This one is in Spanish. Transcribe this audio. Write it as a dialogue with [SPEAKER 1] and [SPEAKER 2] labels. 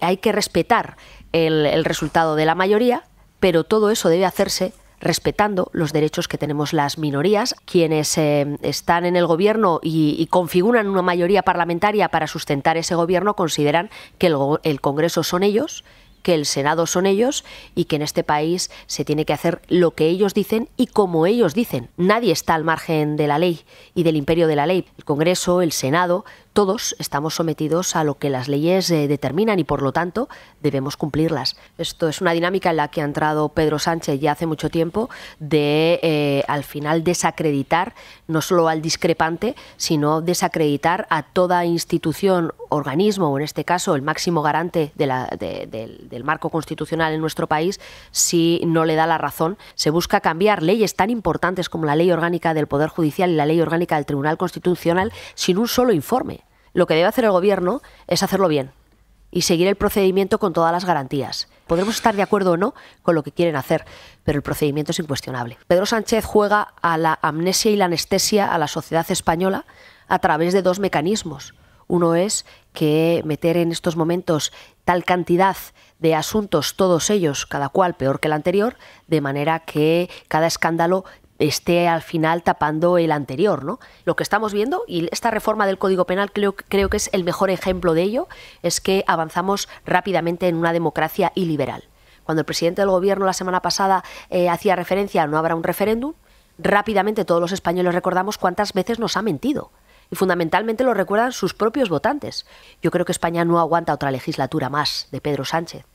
[SPEAKER 1] hay que respetar el, resultado de la mayoría, pero todo eso debe hacerse respetando los derechos que tenemos las minorías. Quienes eh, están en el gobierno y, configuran una mayoría parlamentaria para sustentar ese gobierno consideran que el, el Congreso son ellos que el Senado son ellos y que en este país se tiene que hacer lo que ellos dicen y como ellos dicen. Nadie está al margen de la ley y del imperio de la ley. El Congreso, el Senado, todos estamos sometidos a lo que las leyes eh, determinan y por lo tanto debemos cumplirlas. Esto es una dinámica en la que ha entrado Pedro Sánchez ya hace mucho tiempo de eh, al final desacreditar no solo al discrepante, sino desacreditar a toda institución, organismo o en este caso el máximo garante de la, del marco constitucional en nuestro país si no le da la razón. Se busca cambiar leyes tan importantes como la ley orgánica del Poder Judicial y la ley orgánica del Tribunal Constitucional sin un solo informe. Lo que debe hacer el Gobierno es hacerlo bien y seguir el procedimiento con todas las garantías. Podremos estar de acuerdo o no con lo que quieren hacer, pero el procedimiento es incuestionable. Pedro Sánchez juega a la amnesia y la anestesia a la sociedad española a través de dos mecanismos. Uno es que meter en estos momentos tal cantidad de asuntos, todos ellos, cada cual peor que el anterior, de manera que cada escándalo esté al final tapando el anterior, ¿no? Lo que estamos viendo y esta reforma del Código Penal creo, creo que es el mejor ejemplo de ello, es que avanzamos rápidamente en una democracia iliberal. Cuando el presidente del Gobierno la semana pasada eh, hacía referencia a no habrá un referéndum, rápidamente todos los españoles recordamos cuántas veces nos ha mentido y fundamentalmente lo recuerdan sus propios votantes. Yo creo que España no aguanta otra legislatura más de Pedro Sánchez.